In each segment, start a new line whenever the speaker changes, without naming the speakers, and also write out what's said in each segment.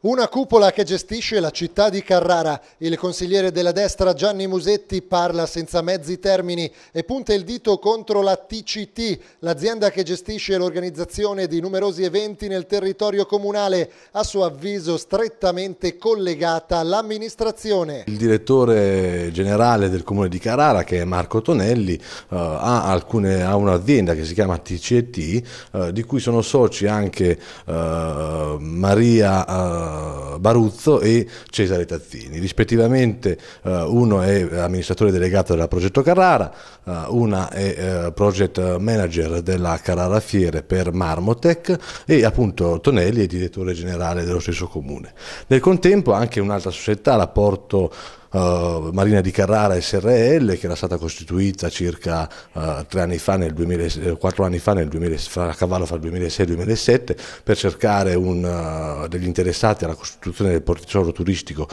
Una cupola che gestisce la città di Carrara. Il consigliere della destra Gianni Musetti parla senza mezzi termini e punta il dito contro la TCT, l'azienda che gestisce l'organizzazione di numerosi eventi nel territorio comunale, a suo avviso strettamente collegata all'amministrazione.
Il direttore generale del comune di Carrara, che è Marco Tonelli, eh, ha, ha un'azienda che si chiama TCT, eh, di cui sono soci anche eh, Maria eh, Baruzzo e Cesare Tazzini. Rispettivamente uh, uno è amministratore delegato della Progetto Carrara, uh, una è project manager della Carrara Fiere per Marmotec e appunto Tonelli è direttore generale dello stesso comune. Nel contempo anche un'altra società, la Porto Uh, Marina di Carrara SRL che era stata costituita circa uh, tre anni fa, nel 2000, eh, quattro anni fa, nel 2000, a cavallo fra il 2006 e il 2007, per cercare un, uh, degli interessati alla costituzione del porticciolo turistico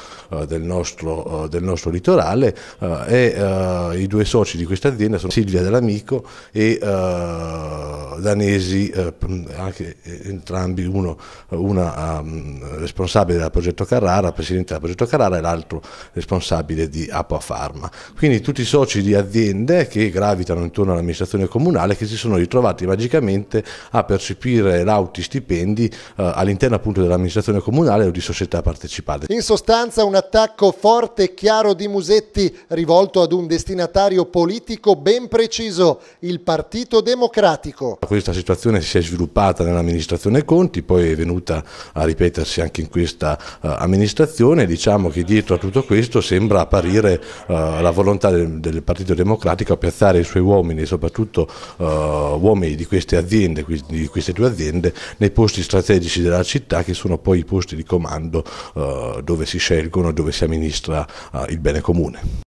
del nostro, del, nostro, litorale e i due soci di questa azienda sono Silvia dell'Amico e danesi, anche entrambi, uno una um, responsabile del progetto Carrara, presidente del progetto Carrara e l'altro responsabile responsabile di Aqua Pharma. Quindi tutti i soci di aziende che gravitano intorno all'amministrazione comunale che si sono ritrovati magicamente a percepire lauti stipendi eh, all'interno appunto dell'amministrazione comunale o di società partecipate.
In sostanza un attacco forte e chiaro di Musetti rivolto ad un destinatario politico ben preciso, il Partito Democratico.
Questa situazione si è sviluppata nell'amministrazione Conti, poi è venuta a ripetersi anche in questa eh, amministrazione, diciamo che dietro a tutto questo si è sembra apparire eh, la volontà del, del, Partito Democratico a piazzare i suoi uomini, soprattutto eh, uomini di queste aziende, di queste due aziende, nei posti strategici della città che sono poi i posti di comando eh, dove si scelgono e dove si amministra il bene comune.